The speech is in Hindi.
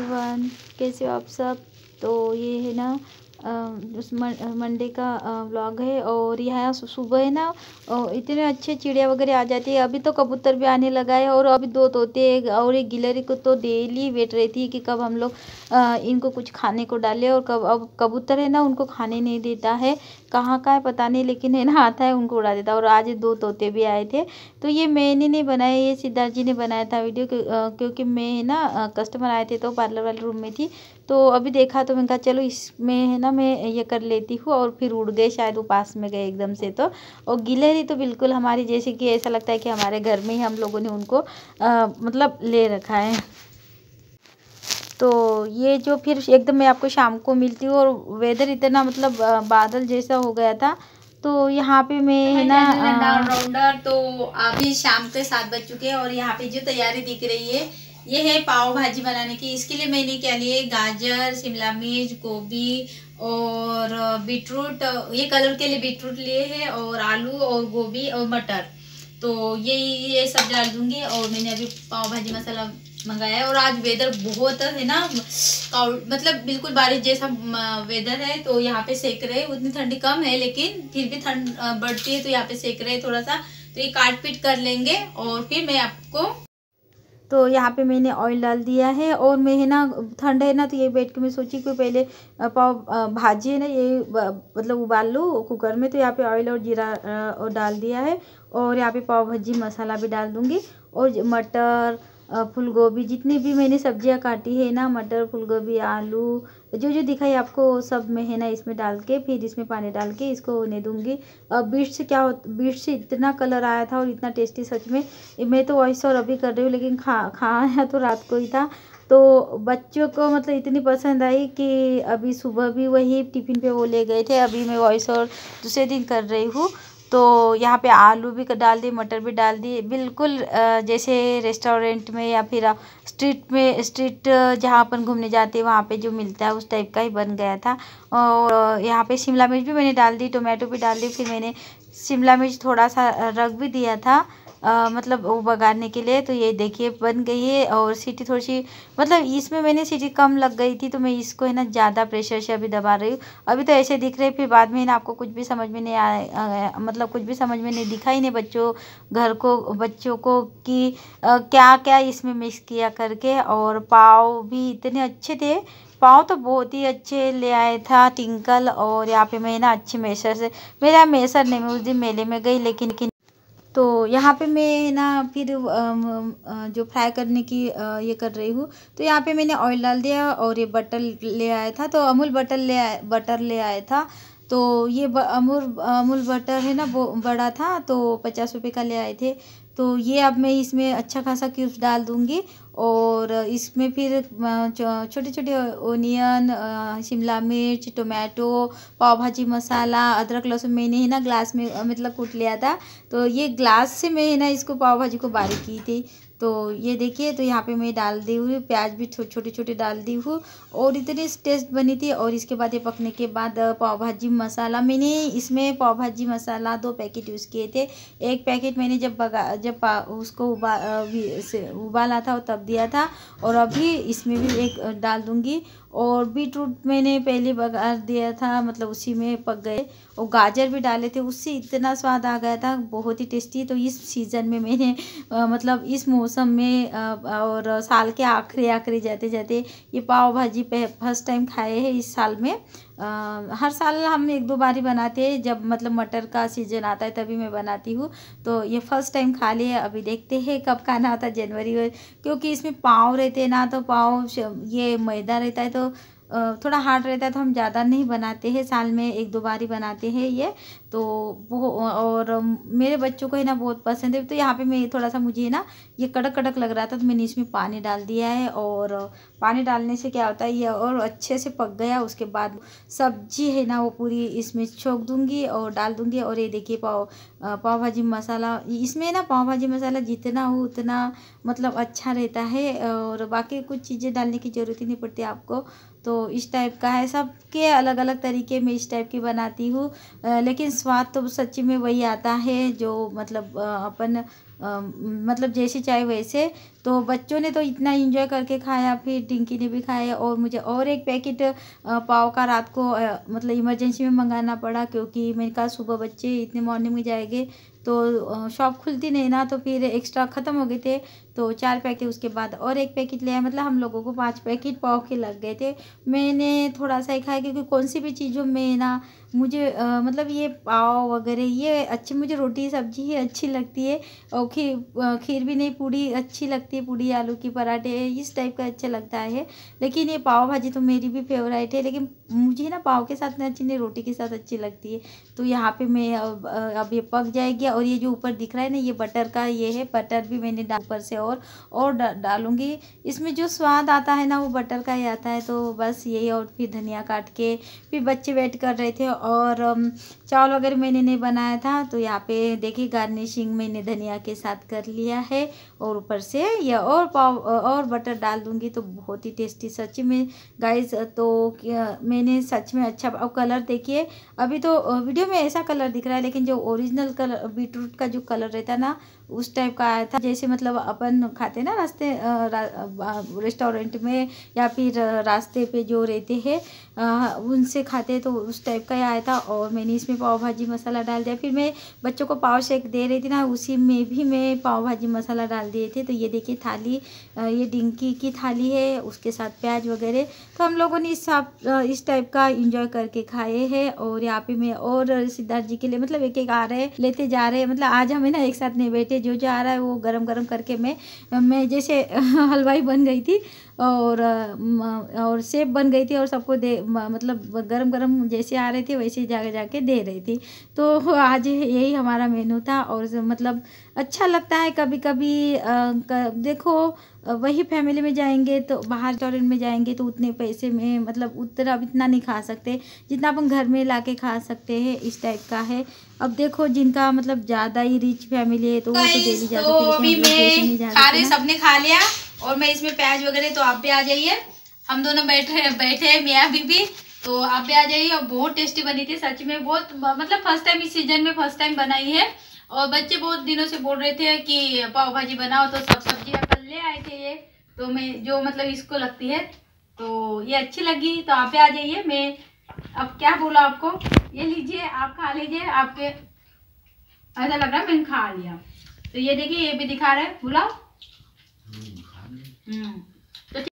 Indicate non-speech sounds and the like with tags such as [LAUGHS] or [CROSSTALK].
एवरीवन कैसे हो आप सब तो ये है ना उस मंडे का व्लॉग है और यहाँ सुबह है ना इतने अच्छे चिड़िया वगैरह आ जाती है अभी तो कबूतर भी आने लगा है और अभी दो तोते और एक गिलहरी को तो डेली वेट रहती है कि कब हम लोग इनको कुछ खाने को डाले और कब अब कबूतर है ना उनको खाने नहीं देता है कहाँ का है पता नहीं लेकिन है ना आता है उनको उड़ा देता और आज दो तोते भी आए थे तो ये मैंने नहीं बनाया ये सिद्धार्थ जी ने बनाया था वीडियो क्योंकि मैं है ना कस्टमर आए थे तो पार्लर वाले रूम में थी तो अभी देखा तो मैंने कहा चलो इसमें है ना ज़्यादा मैं ये कर लेती हूँ और फिर उड़ गए शायद वो पास में गए एकदम से तो और गिलहरी तो बिल्कुल हमारी जैसे कि ऐसा लगता है कि हमारे घर में ही हम लोगों ने उनको आ, मतलब ले रखा है तो ये जो फिर एकदम मैं आपको शाम को मिलती हूँ और वेदर इतना मतलब बादल जैसा हो गया था तो यहाँ पे मैं तो है ना राउंडर तो अभी शाम के सात बज चुके हैं और यहाँ पे जो तैयारी दिख रही है ये है पाव भाजी बनाने की इसके लिए मैंने क्या लिए गाजर शिमला मिर्च गोभी और बीटरूट ये कलर के लिए बीटरूट लिए है और आलू और गोभी और मटर तो ये ये सब डाल दूंगी और मैंने अभी पाव भाजी मसाला मंगाया है और आज वेदर बहुत है ना मतलब बिल्कुल बारिश जैसा वेदर है तो यहाँ पे सेक रहे उतनी ठंडी कम है लेकिन फिर भी ठंड बढ़ती है तो यहाँ पे सेक रहे थोड़ा सा तो ये काट पीट कर लेंगे और फिर मैं आपको तो यहाँ पे मैंने ऑयल डाल दिया है और मैं है ना ठंड है ना तो ये बैठ के मैं सोची कि पहले पाव भाजी है ना ये मतलब उबाल लूँ कुकर में तो यहाँ पे ऑयल और जीरा और डाल दिया है और यहाँ पे पाव भाजी मसाला भी डाल दूँगी और मटर फूल गोभी जितनी भी मैंने सब्जियां काटी है ना मटर फूल गोभी आलू जो जो दिखाई आपको सब में है ना इसमें डाल के फिर इसमें पानी डाल के इसको होने दूंगी और बीट से क्या हो बीट से इतना कलर आया था और इतना टेस्टी सच में मैं तो वॉइस और अभी कर रही हूँ लेकिन खा खाया तो रात को ही था तो बच्चों को मतलब इतनी पसंद आई कि अभी सुबह भी वही टिफ़िन पे वो ले गए थे अभी मैं वॉइस और दूसरे दिन कर रही हूँ तो यहाँ पे आलू भी डाल दिए मटर भी डाल दिए बिल्कुल जैसे रेस्टोरेंट में या फिर स्ट्रीट में स्ट्रीट जहाँ अपन घूमने जाते हैं वहाँ पे जो मिलता है उस टाइप का ही बन गया था और यहाँ पे शिमला मिर्च भी मैंने डाल दी टोमेटो भी डाल दी फिर मैंने शिमला मिर्च थोड़ा सा रख भी दिया था आ, मतलब वो बगाड़ने के लिए तो ये देखिए बन गई है और सीटी थोड़ी सी मतलब इसमें मैंने सीटी कम लग गई थी तो मैं इसको है ना ज़्यादा प्रेशर से अभी दबा रही हूँ अभी तो ऐसे दिख रहे फिर बाद में ना आपको कुछ भी समझ में नहीं आया मतलब कुछ भी समझ में नहीं दिखाई नहीं बच्चों घर को बच्चों को कि क्या क्या इसमें मिक्स किया करके और पाव भी इतने अच्छे थे पाँव तो बहुत ही अच्छे ले आए था टिंकल और यहाँ पे मैं ना अच्छी मेसर से मेरा मेसर नहीं मैं उस दिन मेले में गई लेकिन तो यहाँ पे मैं ना फिर जो फ्राई करने की ये कर रही हूँ तो यहाँ पे मैंने ऑयल डाल दिया और ये बटर ले आया था तो अमूल बटर ले आया बटर ले आया था तो ये अमूल अमूल बटर है ना वो बड़ा था तो पचास रुपये का ले आए थे तो ये अब मैं इसमें अच्छा खासा क्यूब्स डाल दूँगी और इसमें फिर छोटे छोटे ओनियन शिमला मिर्च टोमेटो पाव भाजी मसाला अदरक लहसुन मैंने है ना ग्लास में मतलब कूट लिया था तो ये ग्लास से मैं है ना इसको पाव भाजी को बारीक की थी तो ये देखिए तो यहाँ पे मैं डाल दी हुई प्याज भी छोटे छोटे छोटे डाल दी हूँ और इतनी टेस्ट बनी थी और इसके बाद ये पकने के बाद पाव भाजी मसाला मैंने इसमें पाव भाजी मसाला दो पैकेट यूज़ किए थे एक पैकेट मैंने जब बगा जब उसको उबा उबाला था तब दिया था और अभी इसमें भी एक डाल दूँगी और बीट रूट मैंने पहले बगा दिया था मतलब उसी में पक गए और गाजर भी डाले थे उससे इतना स्वाद आ गया था बहुत ही टेस्टी तो इस सीज़न में मैंने आ, मतलब इस मौसम में आ, और साल के आखिरी आखिरी जाते जाते ये पाव भाजी पे फर्स्ट टाइम खाए हैं इस साल में आ, हर साल हम एक दो बार ही बनाते हैं जब मतलब मटर का सीजन आता है तभी मैं बनाती हूँ तो ये फर्स्ट टाइम खा लिए अभी देखते हैं कब खाना आता जनवरी में क्योंकि इसमें पाव रहते हैं ना तो पाव ये मैदा रहता है तो थोड़ा हार्ड रहता है तो हम ज़्यादा नहीं बनाते हैं साल में एक दो बार ही बनाते हैं ये तो वो और मेरे बच्चों को है ना बहुत पसंद है तो यहाँ पे मैं थोड़ा सा मुझे ना ये कड़क कड़क लग रहा था तो मैंने इसमें पानी डाल दिया है और पानी डालने से क्या होता है ये और अच्छे से पक गया उसके बाद सब्जी है ना वो पूरी इसमें छोंक दूँगी और डाल दूँगी और ये देखिए पाव पाव भाजी मसाला इसमें ना पाव भाजी मसाला जितना हो उतना मतलब अच्छा रहता है और बाकी कुछ चीज़ें डालने की ज़रूरत ही नहीं पड़ती आपको तो इस टाइप का है सबके अलग अलग तरीके में इस टाइप की बनाती हूँ लेकिन स्वाद तो सच्ची में वही आता है जो मतलब अपन मतलब जैसे चाहे वैसे तो बच्चों ने तो इतना इन्जॉय करके खाया फिर डिंकी ने भी खाया और मुझे और एक पैकेट पाव का रात को मतलब इमरजेंसी में मंगाना पड़ा क्योंकि मेरे कहा सुबह बच्चे इतने मॉर्निंग में जाएंगे तो शॉप खुलती नहीं ना तो फिर एक्स्ट्रा ख़त्म हो गए थे तो चार पैकेट उसके बाद और एक पैकेट ले आए मतलब हम लोगों को पांच पैकेट पाव के लग गए थे मैंने थोड़ा सा ही खाया क्योंकि कौन सी भी चीज़ों में ना मुझे आ, मतलब ये पाव वगैरह ये अच्छी मुझे रोटी सब्जी ही अच्छी लगती है और खीर खीर भी नहीं पूड़ी अच्छी लगती है पूड़ी आलू की पराठे इस टाइप का अच्छा लगता है लेकिन ये पाव भाजी तो मेरी भी फेवरेट है लेकिन मुझे ना पाव के साथ ना अच्छी नहीं रोटी के साथ अच्छी लगती है तो यहाँ पे मैं अब, अब ये पक जाएगी और ये जो ऊपर दिख रहा है ना ये बटर का ये है बटर भी मैंने ऊपर से और और डालूँगी इसमें जो स्वाद आता है ना वो बटर का ही आता है तो बस यही और फिर धनिया काट के फिर बच्चे वेट कर रहे थे और चावल वगैरह मैंने नहीं बनाया था तो यहाँ पे देखिए गार्निशिंग मैंने धनिया के साथ कर लिया है और ऊपर से या और पाव और बटर डाल दूंगी तो बहुत ही टेस्टी सच में गाइस तो मैंने सच में अच्छा और कलर देखिए अभी तो वीडियो में ऐसा कलर दिख रहा है लेकिन जो ओरिजिनल कलर बीटरूट का जो कलर रहता है ना उस टाइप का आया था जैसे मतलब अपन खाते ना रास्ते रेस्टोरेंट में या फिर रास्ते पे जो रहते हैं उनसे खाते तो उस टाइप का ही आया था और मैंने इसमें पाव भाजी मसाला डाल दिया फिर मैं बच्चों को पाव शेक दे रही थी ना उसी में भी में पाव भाजी मसाला डाल दिए थे तो ये देखिए थाली ये डिंकी की थाली है उसके साथ प्याज वगैरह तो हम लोगों ने इस इस टाइप का इंजॉय करके खाए हैं और यहाँ पे मैं और सिद्धार्थ जी के लिए मतलब एक एक आ रहे लेते जा रहे मतलब आज हमें ना एक साथ नहीं बैठे जो जो आ रहा है वो गरम गर्म करके मैं मैं जैसे [LAUGHS] हलवाई बन गई थी और और सेब बन गई थी और सबको दे मतलब गर्म गर्म जैसे आ रहे थे वैसे जा जा के दे रही थी तो आज यही हमारा मेनू था और मतलब अच्छा लगता है कभी कभी देखो वही फैमिली में जाएंगे तो बाहर रेस्टोरेंट में जाएंगे तो उतने पैसे में मतलब उतना इतना नहीं खा सकते जितना अपन घर में ला के खा सकते हैं इस टाइप का है अब देखो जिनका मतलब ज़्यादा ही रिच फैमिली है तो वो तो डेली तो जाते हैं सबने खा लिया और मैं इसमें प्याज वगैरह तो आप भी आ जाइए हम दोनों बैठे बैठे हैं मियाँ भी तो आप भी आ जाइए और बहुत टेस्टी बनी थी सच में बहुत मतलब फर्स्ट टाइम इस सीजन में फर्स्ट टाइम बनाई है और बच्चे बहुत दिनों से बोल रहे थे कि पाव भाजी बनाओ तो सब सब्जी कल ले आए थे ये तो मैं जो मतलब इसको लगती है तो ये अच्छी लगी तो आप भी आ जाइए मैं अब क्या बोला आपको ये लीजिए आप खा लीजिए आपके ऐसा लग रहा है मैंने खा लिया तो ये देखिए ये भी दिखा रहे बोला बुलाओ हम्म। Mm.